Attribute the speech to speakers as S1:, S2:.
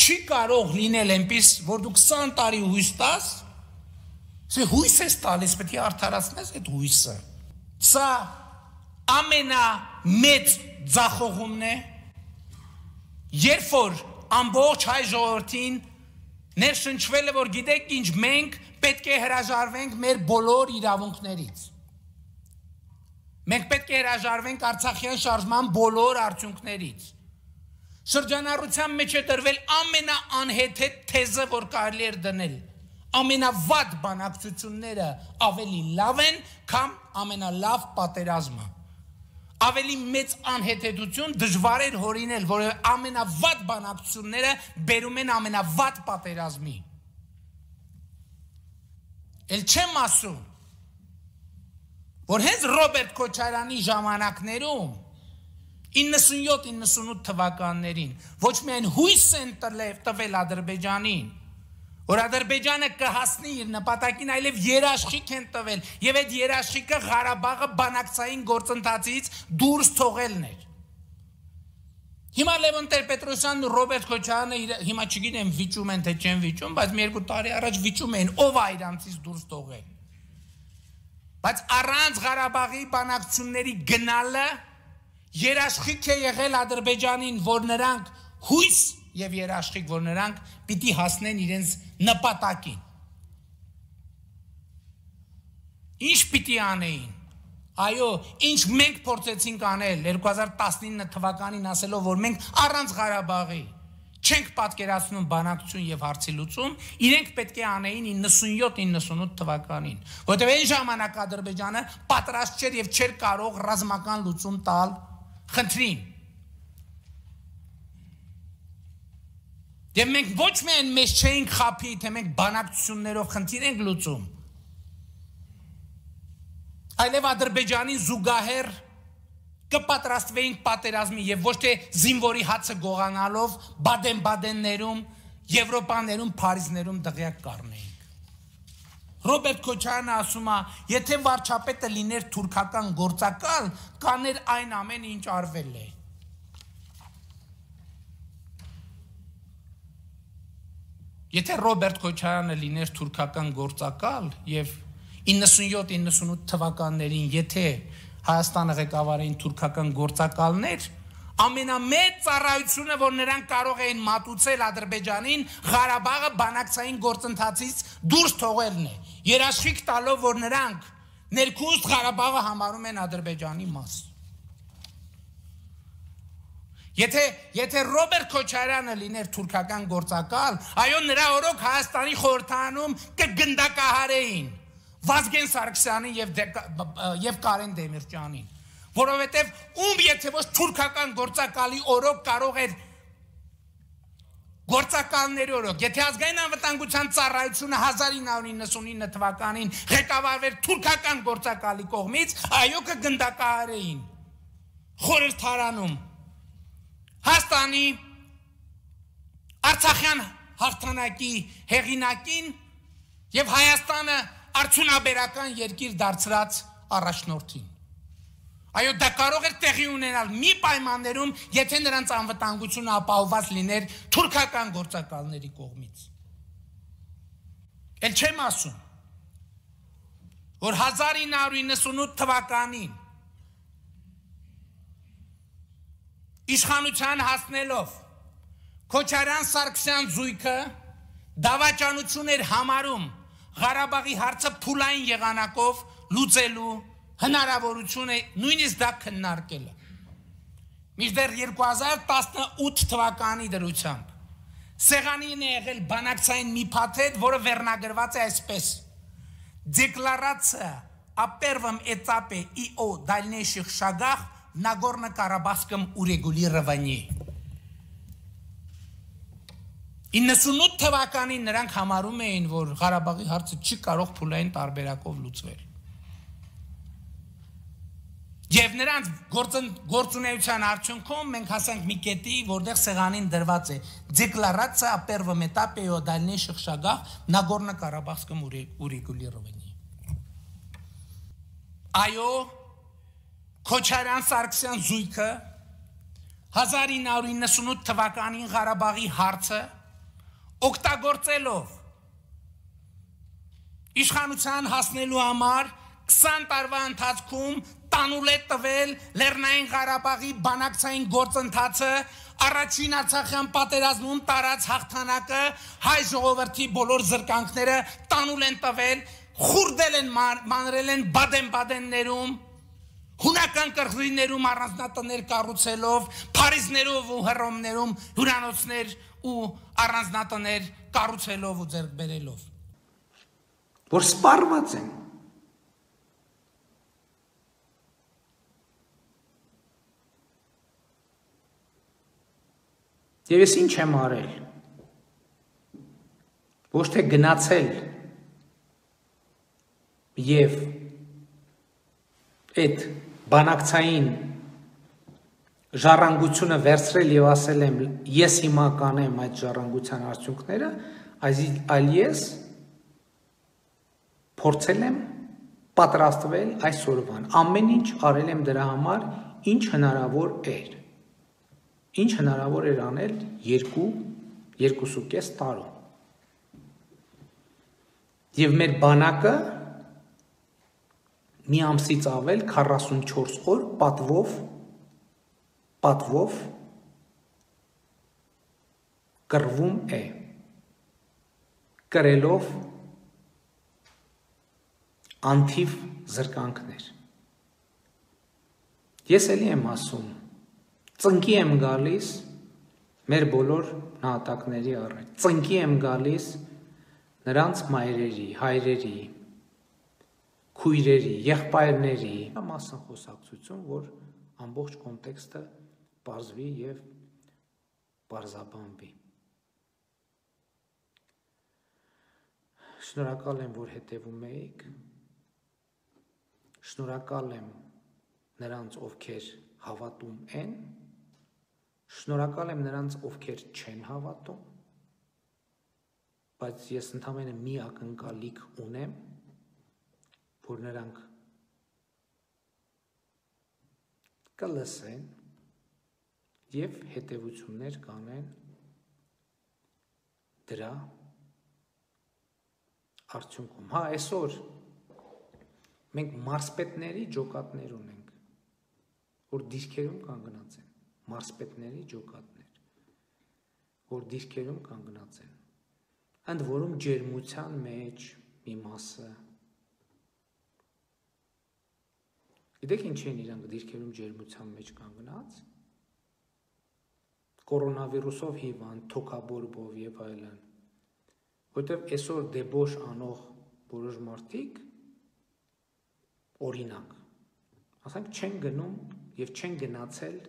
S1: Չի կարող լինել այնպես, որ դու 20 տարի հույս տաս, սա հույս ես տալիս, պետք է արդարացնես այդ հույսը։ Սա ամենամեծ ձախողումն է, երբ որ ամբողջ հայ ժողովրդին ներշնչվել է, որ գիտեք ինչ մենք պետք է հրաժարվենք մեր բոլոր իրավունքներից։ Մենք պետք է հրաժարվենք Արցախյան շարժման բոլոր արդյունքներից շրջանառության մեջ է տրվել ամենաանհեթեթ թեզը, որ կարելի էր դնել։ Ամենավատ բանակցությունները ավելի լավ են, քան ամենալավ պատերազմը։ Ավելի մեծ անհեթեթություն դժվար էր հորինել, որը ամենավատ բանակցությունները բերում են ամենավատ պատերազմի։ Էլ չեմ ասում, որ հենց Ռոբերտ Քոչարյանի ժամանակներում 97-98 թվականներին ոչ միայն հույս են տվել, տվել Ադրբեջանին, որ Ադրբեջանը կհասնի իր նպատակին, այլև երաշխիք են տվել, եւ այդ երաշխիքը Ղարաբաղը բանակցային գործընթացից դուրս թողելն էր։ Հիմա Լևոն Տեր-Պետրոսյանն ու Ռոբերտ Քոչարյանը հիմա չգիտեմ վիճում են թե չեն վիճում, բայց մի երկու տարի առաջ վիճում էին ով է իրանցից դուրս թողել։ Բայց առանց Ղարաբաղի բանակցությունների գնալը երաշխիք է եղել Ադրբեջանին, որ նրանք հույս եւ երաշխիք, որ նրանք պիտի հասնեն իրենց նպատակին։ Ինչ պիտի անեին։ Այո, ինչ մենք փորձեցինք անել 2019 թվականին ասելով, որ մենք առանց Ղարաբաղի չենք պատկերացնում բանակցություն եւ հարցի լուծում, իրենք պետք է անեին 97-98 թվականին, որտեղ այն ժամանակ Ադրբեջանը պատրաստ չէր եւ չէր կարող ռազմական լուծում տալ խնդրին։ Դե մենք ոչ միայն մեզ չենք խափի, թե մենք բանակցություններով խնդիր ենք լուծում։ Այլև Ադրբեջանին զուգահեռ կպատրաստվեինք պատերազմի եւ ոչ թե զինվորի հացը գողանալով Բադեն-Բադեններում, Եվրոպաներում, Փարիզներում դղյակ կառնեին։ Ռոբերտ Քոչարյանը ասում է, եթե վարչապետը լիներ թուրքական գործակալ, կաներ այն ամենը, ինչ արվել է։ Եթե Ռոբերտ Քոչարյանը լիներ թուրքական գործակալ եւ 97-98 թվականներին, եթե Հայաստանը ղեկավարային թուրքական գործակալներ, ամենամեծ ծառայությունը, որ նրանք կարող էին մատուցել Ադրբեջանին, Ղարաբաղը բանակցային գործընթացից դուրս թողելն է։ Երաշխիք տալով, որ նրանք ներքուստ Ղարաբաղը համարում են Ադրբեջանի մաս։ Եթե եթե Ռոբերտ Քոչարյանը լիներ թուրքական գործակալ, այո նրա օրոք Հայաստանի խորհրդանում կգնդակահարեին Վազգեն Սարգսյանին եւ եւ Կարեն Դեմիրճյանին։ Որովհետև ում եթե ոչ թուրքական գործակալի օրոք կարող էր գործականների օրոք, եթե ազգային անվտանգության ծառայությունը 1999 թվականին ղեկավարվեր թուրքական գործակալի կողմից, այո կգնդակահարեին խորհրդարանում Հաստանի Արցախյան հաղթանակի հեղինակին եւ Հայաստանը արդյունաբերական երկիր դարձրած առաջնորդին Այո, դա կարող էր տեղի ունենալ մի պայմաններում, եթե նրանց անվտանգությունը ապահովված լիներ թուրքական գործակալների կողմից։ Էլ չեմ ասում, որ 1998 թվականին իշխանության հասնելով Քոչարյան Սարգսյան զույգը դավաճանություն էր համարում Ղարաբաղի հարցը փուլային եղանակով լուծելու հնարավորություն է նույնիսկ դա քննարկելը։ Միջդեռ 2018 թվականի դրությամբ սեղանին է եղել բանակցային մի փաթեթ, որը վերնագրված է այսպես. Դեկլարացիա о первом этапе и о дальнейших шагах в Нагорно-Карабахском урегулировании։ 98 թվականին նրանք համարում էին, որ Ղարաբաղի հարցը չի կարող փուլային տարբերակով լուծվել։ Եվ նրանց գործն գործունեության արդյունքում մենք հասանք մի կետի, որտեղ սեղանին դրված է դեկլարացիա о первом этапе и о дальнейших шагах в Нагорно-Карабахском урегулировании։ Այո, Քոչարյան Սարգսյան զույգը 1998 թվականին Ղարաբաղի հարցը օգտագործելով իշխանության հասնելու համար 20 տարվա ընթացքում տանուլ է տվել Լեռնային Ղարաբաղի բանակցային գործընթացը առաջին Արցախյան պատերազմում տարած հաղթանակը հայ ժողովրդի բոլոր զրկանքները տանուլ են տվել խուրդել են մանրել են բադեն-բադեններում հունական կղզիներում առանձնատներ կառուցելով Փարիզներով ու Հռոմներում հյուրանոցներ ու առանձնատներ կառուցելով ու ձեռք բերելով
S2: որ սպառված են Եվ ես ինչ եմ արել։ Ոչ թե գնացել եւ այդ բանակցային ժառանգությունը վերցրել եւ ասել եմ ես հիմա կանեմ այդ ժառանգության արդյունքները, այլ ես փորձել եմ պատրաստվել այսօրվան։ Ամեն ինչ արել եմ դրա համար, ինչ հնարավոր էր։ Ինչ հնարավոր էր անել 2 2.5 տարում։ Եվ մեր բանակը մի ամսից ավել 44 օր պատվով պատվով կրվում է կրելով անթիվ զրկանքներ ես էլի եմ ասում ծնկի եմ գալիս մեր բոլոր նահատակների առաջ։ Ծնկի եմ գալիս նրանց մայրերի, հայրերի, քույրերի, եղբայրների մասն խոսակցություն, որ ամբողջ կոնտեքստը բարձվի եւ բարձաբանվի։ Շնորհակալ եմ, որ հետևում եք։ Շնորհակալ եմ նրանց, ովքեր հավատում են Շնորհակալ եմ նրանց, ովքեր չեն հավատում, բայց ես ընդամենը մի ակնկալիք ունեմ, որ նրանք կլսեն եւ հետեւություններ կանեն դրա արդյունքում։ Հա, այսօր մենք մարսպետների ջոկատներ ունենք, որ դիրքերում կանգնած են մարսպետների ջոկատներ, որ դիրքերում կանգնած են։ Ընդ որում ջերմության մեջ մի մասը Գիտեք ինչ են իրանք դիրքերում ջերմության մեջ կանգնած։ Կորոնավիրուսով հիվանդ, թոքաբորբով եւ այլն։ Որտեւ այսօր դեբոշ անող որոշ մարդիկ օրինակ ասենք չեն գնում եւ չեն գնացել